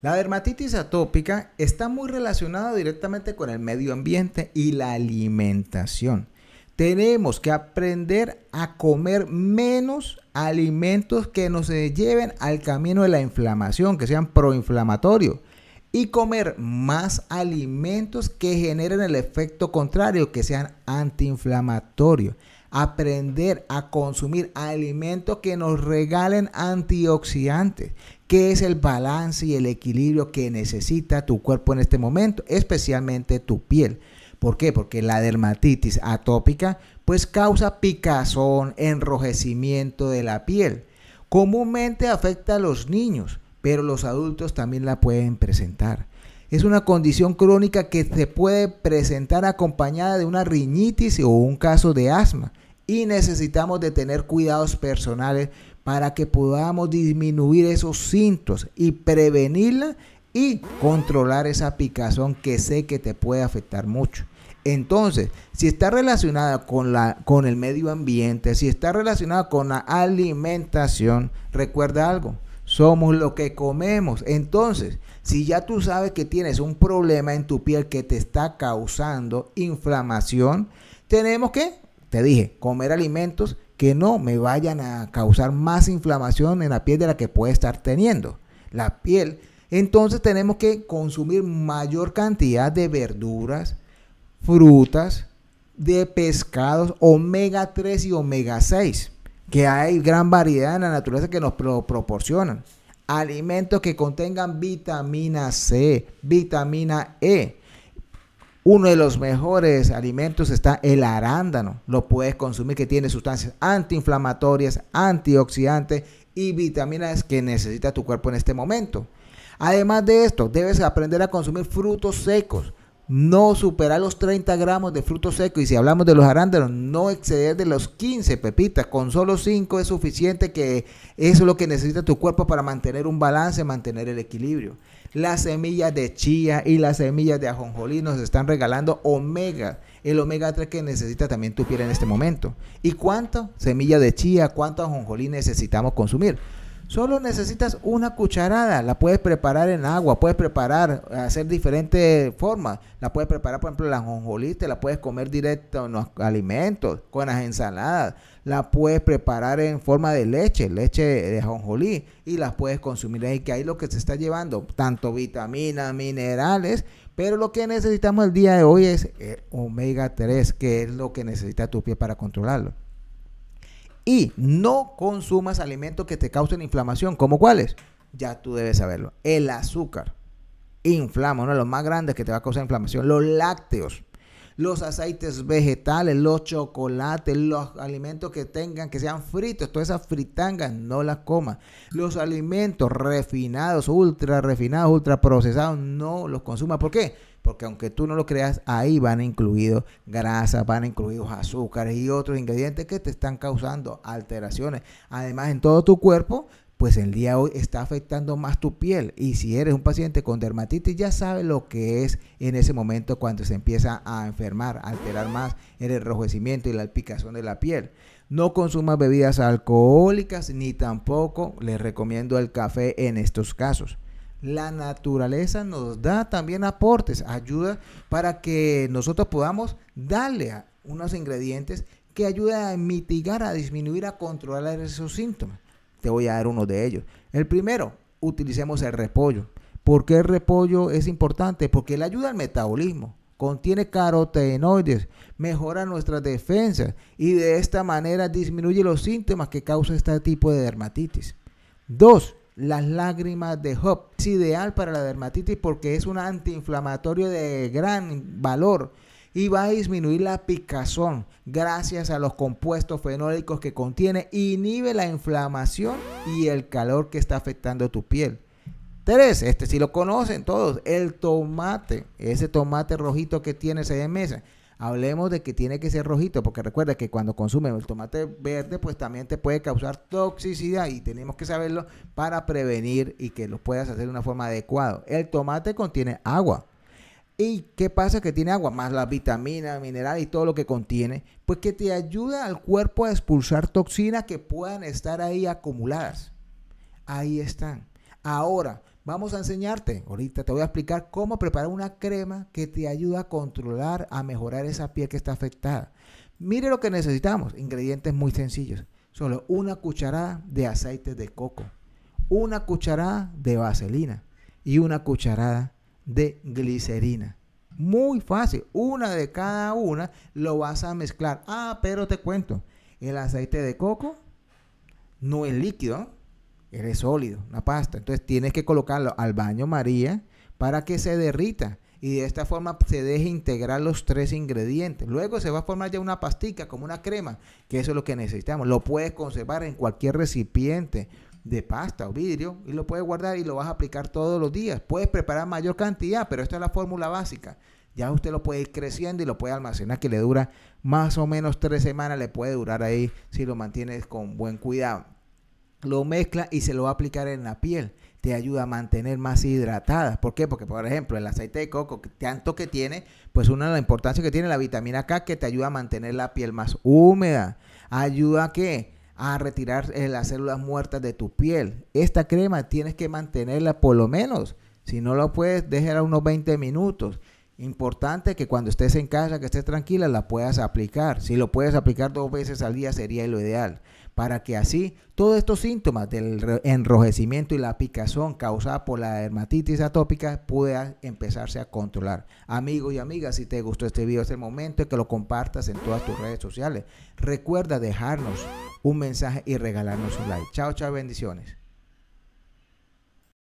La dermatitis atópica está muy relacionada directamente con el medio ambiente y la alimentación. Tenemos que aprender a comer menos alimentos que nos lleven al camino de la inflamación, que sean proinflamatorios, y comer más alimentos que generen el efecto contrario, que sean antiinflamatorios aprender a consumir alimentos que nos regalen antioxidantes, que es el balance y el equilibrio que necesita tu cuerpo en este momento, especialmente tu piel. ¿Por qué? Porque la dermatitis atópica pues causa picazón, enrojecimiento de la piel. Comúnmente afecta a los niños, pero los adultos también la pueden presentar es una condición crónica que se puede presentar acompañada de una riñitis o un caso de asma. Y necesitamos de tener cuidados personales para que podamos disminuir esos cintos y prevenirla y controlar esa picazón que sé que te puede afectar mucho. Entonces, si está relacionada con, la, con el medio ambiente, si está relacionada con la alimentación, recuerda algo, somos lo que comemos. Entonces, si ya tú sabes que tienes un problema en tu piel que te está causando inflamación, tenemos que, te dije, comer alimentos que no me vayan a causar más inflamación en la piel de la que puede estar teniendo. La piel. Entonces tenemos que consumir mayor cantidad de verduras, frutas, de pescados, omega 3 y omega 6 que hay gran variedad en la naturaleza que nos proporcionan. Alimentos que contengan vitamina C, vitamina E. Uno de los mejores alimentos está el arándano. Lo puedes consumir que tiene sustancias antiinflamatorias, antioxidantes y vitaminas que necesita tu cuerpo en este momento. Además de esto, debes aprender a consumir frutos secos no superar los 30 gramos de fruto secos y si hablamos de los arándanos, no exceder de los 15 pepitas, con solo 5 es suficiente que eso es lo que necesita tu cuerpo para mantener un balance, mantener el equilibrio. Las semillas de chía y las semillas de ajonjolí nos están regalando omega, el omega 3 que necesita también tu piel en este momento. ¿Y cuánto semilla de chía, cuánto ajonjolí necesitamos consumir? Solo necesitas una cucharada, la puedes preparar en agua, puedes preparar, hacer diferentes formas. La puedes preparar, por ejemplo, la jonjolí, te la puedes comer directo en los alimentos, con las ensaladas. La puedes preparar en forma de leche, leche de jonjolí, y las puedes consumir ahí, que ahí lo que se está llevando, tanto vitaminas, minerales, pero lo que necesitamos el día de hoy es eh, omega 3, que es lo que necesita tu pie para controlarlo. Y no consumas alimentos que te causen inflamación, como cuáles? Ya tú debes saberlo. El azúcar inflama, uno de los más grandes que te va a causar inflamación. Los lácteos los aceites vegetales, los chocolates, los alimentos que tengan, que sean fritos, todas esas fritangas no las comas. Los alimentos refinados, ultra refinados, ultra procesados, no los consuma. ¿Por qué? Porque aunque tú no lo creas, ahí van incluidos grasas, van incluidos azúcares y otros ingredientes que te están causando alteraciones. Además, en todo tu cuerpo pues el día de hoy está afectando más tu piel. Y si eres un paciente con dermatitis, ya sabes lo que es en ese momento cuando se empieza a enfermar, a alterar más el enrojecimiento y la alpicación de la piel. No consumas bebidas alcohólicas ni tampoco les recomiendo el café en estos casos. La naturaleza nos da también aportes, ayuda para que nosotros podamos darle a unos ingredientes que ayuden a mitigar, a disminuir, a controlar esos síntomas. Te voy a dar uno de ellos. El primero, utilicemos el repollo. ¿Por qué el repollo es importante? Porque le ayuda al metabolismo. Contiene carotenoides, mejora nuestras defensa y de esta manera disminuye los síntomas que causa este tipo de dermatitis. Dos, las lágrimas de Hop. Es ideal para la dermatitis porque es un antiinflamatorio de gran valor y va a disminuir la picazón gracias a los compuestos fenólicos que contiene, inhibe la inflamación y el calor que está afectando tu piel. Tres, este sí lo conocen todos, el tomate, ese tomate rojito que tiene ese de mesa. Hablemos de que tiene que ser rojito, porque recuerda que cuando consumes el tomate verde, pues también te puede causar toxicidad y tenemos que saberlo para prevenir y que lo puedas hacer de una forma adecuada. El tomate contiene agua, ¿Y qué pasa que tiene agua? Más las vitaminas, minerales y todo lo que contiene, pues que te ayuda al cuerpo a expulsar toxinas que puedan estar ahí acumuladas. Ahí están. Ahora, vamos a enseñarte, ahorita te voy a explicar cómo preparar una crema que te ayuda a controlar, a mejorar esa piel que está afectada. Mire lo que necesitamos, ingredientes muy sencillos. Solo una cucharada de aceite de coco, una cucharada de vaselina y una cucharada de glicerina. Muy fácil, una de cada una lo vas a mezclar. Ah, pero te cuento, el aceite de coco no es líquido, es sólido, una pasta. Entonces tienes que colocarlo al baño María para que se derrita y de esta forma se deje integrar los tres ingredientes. Luego se va a formar ya una pastica como una crema, que eso es lo que necesitamos. Lo puedes conservar en cualquier recipiente de pasta o vidrio y lo puedes guardar y lo vas a aplicar todos los días. Puedes preparar mayor cantidad, pero esta es la fórmula básica. Ya usted lo puede ir creciendo y lo puede almacenar que le dura más o menos tres semanas, le puede durar ahí si lo mantienes con buen cuidado. Lo mezcla y se lo va a aplicar en la piel. Te ayuda a mantener más hidratada. ¿Por qué? Porque, por ejemplo, el aceite de coco, tanto que tiene, pues una de las importancias que tiene la vitamina K, que te ayuda a mantener la piel más húmeda. Ayuda a que a retirar eh, las células muertas de tu piel. Esta crema tienes que mantenerla por lo menos. Si no la puedes, dejar unos 20 minutos. Importante que cuando estés en casa, que estés tranquila, la puedas aplicar. Si lo puedes aplicar dos veces al día sería lo ideal. Para que así todos estos síntomas del enrojecimiento y la picazón causada por la dermatitis atópica pueda empezarse a controlar. Amigos y amigas, si te gustó este video, es el momento de que lo compartas en todas tus redes sociales. Recuerda dejarnos un mensaje y regalarnos un like. Chao, chao, bendiciones.